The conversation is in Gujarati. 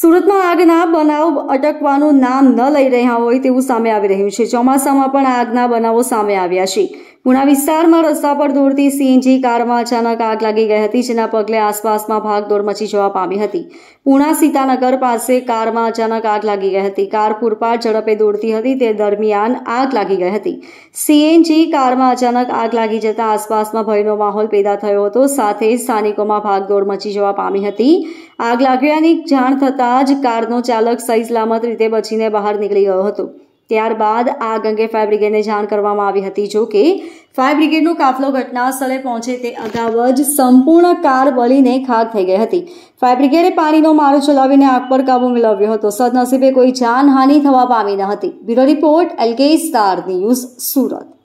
સુરતમાં આગના બનાવ અટકવાનું નામ ન લઈ રહ્યા હોય તેવું સામે આવી રહ્યું છે ચોમાસામાં પણ આગના બનાવો સામે આવ્યા છે પુણા વિસ્તારમાં રસ્તા પર દોડતી સીએનજી કારમાં અચાનક આગ લાગી ગઈ હતી જેના પગલે આસપાસમાં ભાગદોડ મચી જવા પામી હતી પુણા સીતાનગર પાસે કારમાં અચાનક આગ લાગી ગઈ હતી કાર પૂરપાટ ઝડપે દોડતી હતી તે દરમિયાન આગ લાગી ગઈ હતી સીએનજી કારમાં અચાનક આગ લાગી જતા આસપાસમાં ભયનો માહોલ પેદા થયો હતો સાથે સ્થાનિકોમાં ભાગદોડ મચી જવા પામી હતી આગ લાગ્યાની જાણ થતાં આવતા જ કારનો ચાલક સહી સલામત રીતે બચીને બહાર નીકળી ગયો હતો ત્યારબાદ આગ અંગે ફાયર બ્રિગેડને જાણ કરવામાં આવી હતી જો કે ફાયર બ્રિગેડનો કાફલો ઘટના સ્થળે પહોંચે તે અગાઉ જ સંપૂર્ણ કાર બળીને ખાક થઈ ગઈ હતી ફાયર બ્રિગેડે પાણીનો મારો ચલાવીને આગ પર કાબુ મેળવ્યો હતો સદનસીબે કોઈ જાનહાનિ થવા પામી ન હતી bureau report L K star news Surat